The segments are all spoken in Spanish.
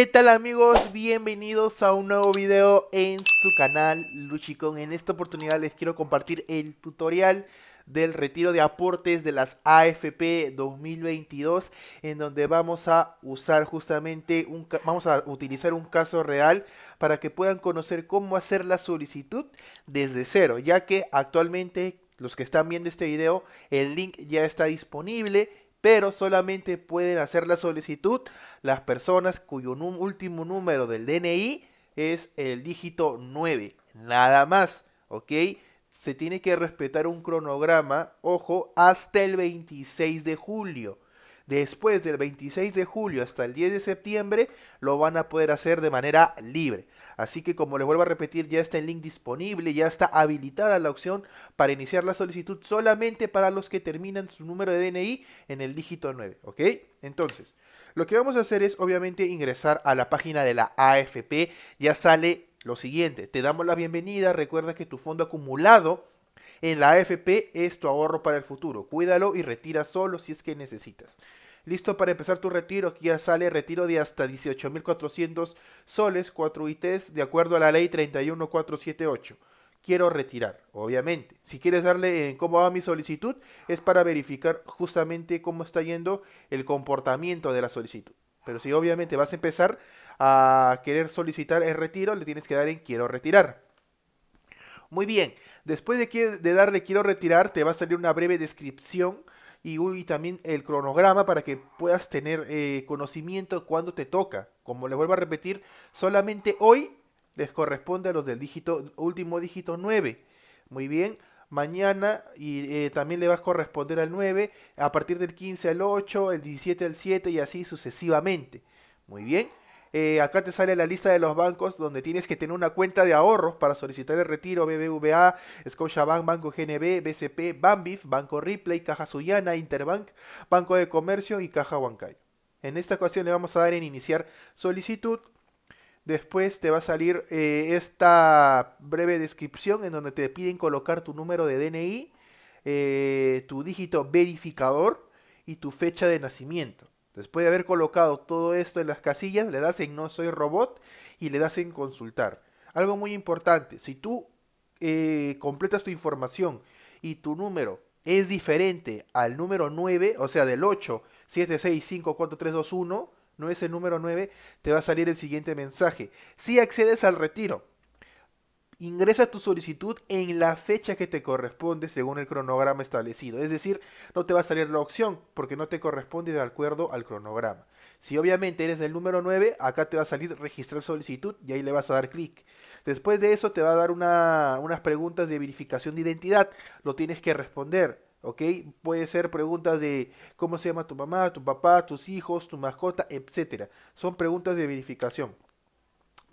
¿Qué tal amigos? Bienvenidos a un nuevo video en su canal Luchicon. En esta oportunidad les quiero compartir el tutorial del retiro de aportes de las AFP 2022 en donde vamos a usar justamente un vamos a utilizar un caso real para que puedan conocer cómo hacer la solicitud desde cero, ya que actualmente los que están viendo este video, el link ya está disponible pero solamente pueden hacer la solicitud las personas cuyo último número del DNI es el dígito 9, nada más, ¿ok? Se tiene que respetar un cronograma, ojo, hasta el 26 de julio después del 26 de julio hasta el 10 de septiembre lo van a poder hacer de manera libre. Así que como les vuelvo a repetir, ya está el link disponible, ya está habilitada la opción para iniciar la solicitud solamente para los que terminan su número de DNI en el dígito 9, ¿ok? Entonces, lo que vamos a hacer es obviamente ingresar a la página de la AFP, ya sale lo siguiente, te damos la bienvenida, recuerda que tu fondo acumulado en la AFP es tu ahorro para el futuro. Cuídalo y retira solo si es que necesitas. Listo para empezar tu retiro. Aquí ya sale retiro de hasta 18.400 soles, 4 ITs, de acuerdo a la ley 31478 quiero retirar, obviamente. Si quieres darle en cómo va mi solicitud, es para verificar justamente cómo está yendo el comportamiento de la solicitud. Pero si obviamente vas a empezar a querer solicitar el retiro, le tienes que dar en quiero retirar. Muy bien, después de, darle quiero retirar, te va a salir una breve descripción y, también el cronograma para que puedas tener eh, conocimiento cuando te toca. Como le vuelvo a repetir, solamente hoy les corresponde a los del dígito, último dígito 9. Muy bien, mañana y eh, también le vas a corresponder al 9, a partir del 15 al 8, el 17 al 7 y así sucesivamente. Muy bien. Eh, acá te sale la lista de los bancos donde tienes que tener una cuenta de ahorros para solicitar el retiro. BBVA, Scotiabank, Banco GNB, BCP, Banbif, Banco Ripley, Caja Sullana, Interbank, Banco de Comercio y Caja Huancayo. En esta ocasión le vamos a dar en iniciar solicitud. Después te va a salir eh, esta breve descripción en donde te piden colocar tu número de DNI, eh, tu dígito verificador y tu fecha de nacimiento. Después de haber colocado todo esto en las casillas, le das en no soy robot y le das en consultar. Algo muy importante, si tú eh, completas tu información y tu número es diferente al número 9, o sea, del 8, 5, 1, no es el número 9, te va a salir el siguiente mensaje. Si accedes al retiro, Ingresa tu solicitud en la fecha que te corresponde según el cronograma establecido. Es decir, no te va a salir la opción porque no te corresponde de acuerdo al cronograma. Si obviamente eres del número 9, acá te va a salir registrar solicitud y ahí le vas a dar clic. Después de eso te va a dar unas preguntas de verificación de identidad. Lo tienes que responder. ¿ok? Puede ser preguntas de cómo se llama tu mamá, tu papá, tus hijos, tu mascota, etc. Son preguntas de verificación.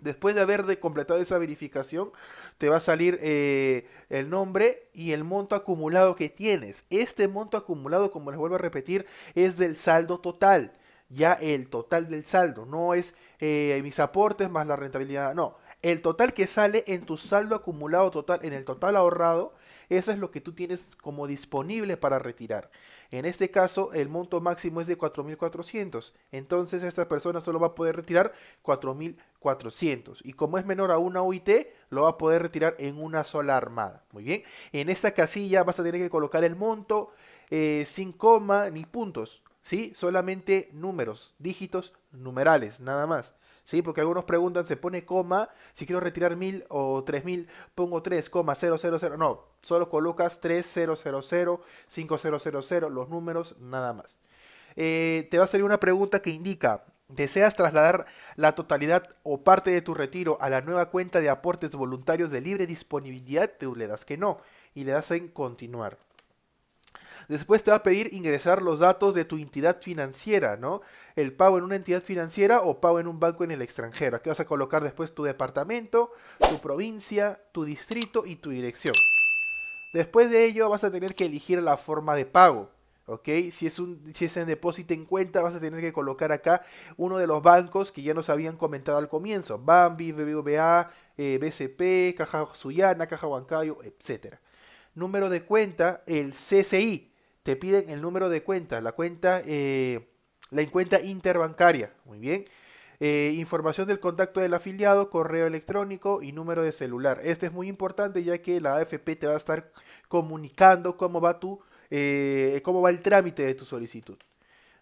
Después de haber completado esa verificación, te va a salir eh, el nombre y el monto acumulado que tienes. Este monto acumulado, como les vuelvo a repetir, es del saldo total. Ya el total del saldo. No es eh, mis aportes más la rentabilidad. No, el total que sale en tu saldo acumulado total, en el total ahorrado, eso es lo que tú tienes como disponible para retirar. En este caso, el monto máximo es de 4.400. Entonces, esta persona solo va a poder retirar 4.400. Y como es menor a una UIT, lo va a poder retirar en una sola armada. Muy bien. En esta casilla vas a tener que colocar el monto eh, sin coma ni puntos. ¿Sí? Solamente números, dígitos numerales, nada más. ¿sí? Porque algunos preguntan, ¿se pone coma? Si quiero retirar mil o 3000, pongo cero. No, solo colocas 3000, 5000, los números, nada más. Eh, te va a salir una pregunta que indica, ¿Deseas trasladar la totalidad o parte de tu retiro a la nueva cuenta de aportes voluntarios de libre disponibilidad? Tú le das que no y le das en continuar. Después te va a pedir ingresar los datos de tu entidad financiera, ¿no? El pago en una entidad financiera o pago en un banco en el extranjero. Aquí vas a colocar después tu departamento, tu provincia, tu distrito y tu dirección. Después de ello vas a tener que elegir la forma de pago. ¿ok? Si es, un, en depósito en cuenta, vas a tener que colocar acá uno de los bancos que ya nos habían comentado al comienzo. Bambi, BBVA, eh, BCP, Caja Suyana, Caja Huancayo, etc. Número de cuenta, el CCI te piden el número de cuenta, la cuenta, eh, la cuenta interbancaria. Muy bien. Eh, información del contacto del afiliado, correo electrónico y número de celular. Este es muy importante ya que la AFP te va a estar comunicando cómo va tu, eh, cómo va el trámite de tu solicitud.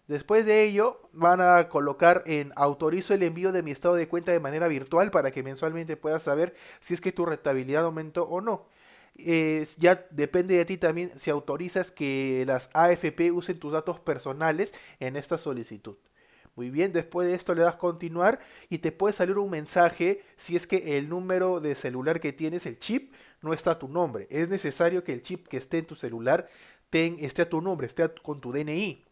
Después de ello, van a colocar en autorizo el envío de mi estado de cuenta de manera virtual para que mensualmente puedas saber si es que tu rentabilidad aumentó o no ya depende de ti también si autorizas que las AFP usen tus datos personales en esta solicitud. Muy bien, después de esto le das continuar y te puede salir un mensaje si es que el número de celular que tienes, el chip, no está a tu nombre. Es necesario que el chip que esté en tu celular esté a tu nombre, esté con tu DNI.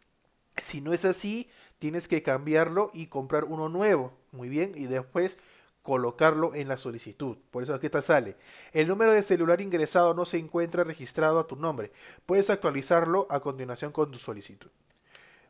Si no es así, tienes que cambiarlo y comprar uno nuevo. Muy bien, y después colocarlo en la solicitud. Por eso aquí está sale. El número de celular ingresado no se encuentra registrado a tu nombre. Puedes actualizarlo a continuación con tu solicitud.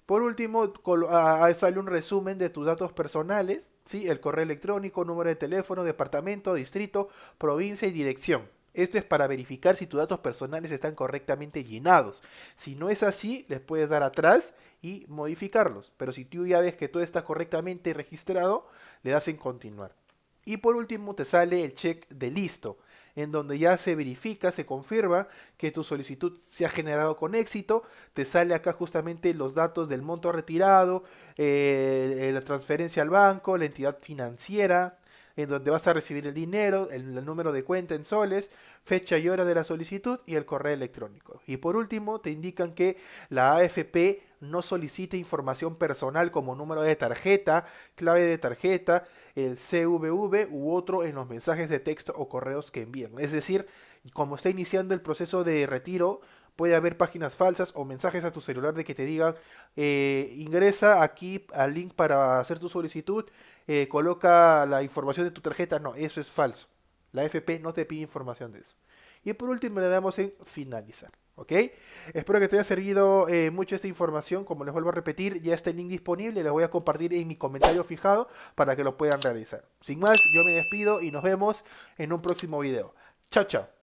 Por último, ah, ah, sale un resumen de tus datos personales, ¿sí? el correo electrónico, número de teléfono, departamento, distrito, provincia y dirección. Esto es para verificar si tus datos personales están correctamente llenados. Si no es así, les puedes dar atrás y modificarlos. Pero si tú ya ves que todo está correctamente registrado, le das en continuar. Y por último te sale el check de listo, en donde ya se verifica, se confirma que tu solicitud se ha generado con éxito. Te sale acá justamente los datos del monto retirado, eh, la transferencia al banco, la entidad financiera, en donde vas a recibir el dinero, el, el, número de cuenta en soles, fecha y hora de la solicitud y el correo electrónico. Y por último, te indican que la AFP no solicita información personal como número de tarjeta, clave de tarjeta, el CVV u otro en los mensajes de texto o correos que envían. Es decir, como está iniciando el proceso de retiro, puede haber páginas falsas o mensajes a tu celular de que te digan eh, ingresa aquí al link para hacer tu solicitud, eh, coloca la información de tu tarjeta. No, eso es falso. La FP no te pide información de eso. Y por último le damos en finalizar. ¿Ok? Espero que te haya servido eh, mucho esta información. Como les vuelvo a repetir, ya está el link disponible. Les voy a compartir en mi comentario fijado para que lo puedan realizar. Sin más, yo me despido y nos vemos en un próximo video. Chao, chao.